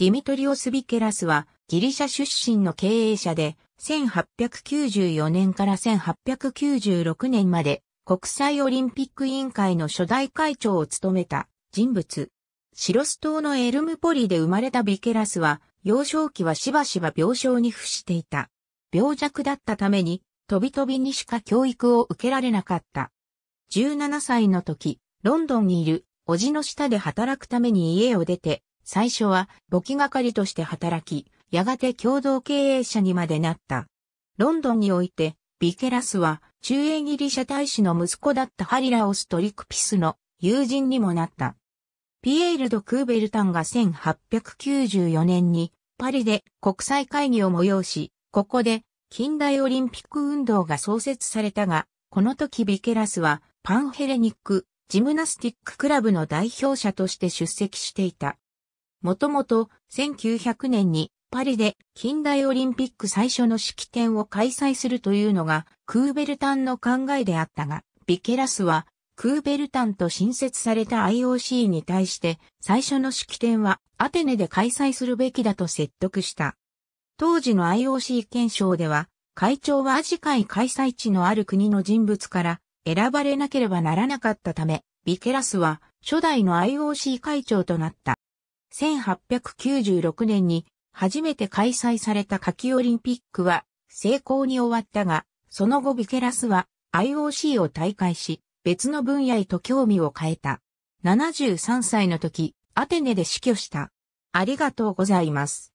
ディミトリオス・ビケラスはギリシャ出身の経営者で、1894年から1896年まで国際オリンピック委員会の初代会長を務めた人物。シロス島のエルムポリで生まれたビケラスは、幼少期はしばしば病床に伏していた。病弱だったために、とびとびにしか教育を受けられなかった。17歳の時、ロンドンにいる、おじの下で働くために家を出て、最初は簿記係として働き、やがて共同経営者にまでなった。ロンドンにおいて、ビケラスは中英ギリシャ大使の息子だったハリラオストリクピスの友人にもなった。ピエール・ド・クーベルタンが1894年にパリで国際会議を催し、ここで近代オリンピック運動が創設されたが、この時ビケラスはパンヘレニック、ジムナスティッククラブの代表者として出席していた。もともと1900年にパリで近代オリンピック最初の式典を開催するというのがクーベルタンの考えであったが、ビケラスはクーベルタンと新設された IOC に対して最初の式典はアテネで開催するべきだと説得した。当時の IOC 憲章では会長は次回開催地のある国の人物から選ばれなければならなかったため、ビケラスは初代の IOC 会長となった。1896年に初めて開催された夏季オリンピックは成功に終わったが、その後ビケラスは IOC を退会し、別の分野へと興味を変えた。73歳の時、アテネで死去した。ありがとうございます。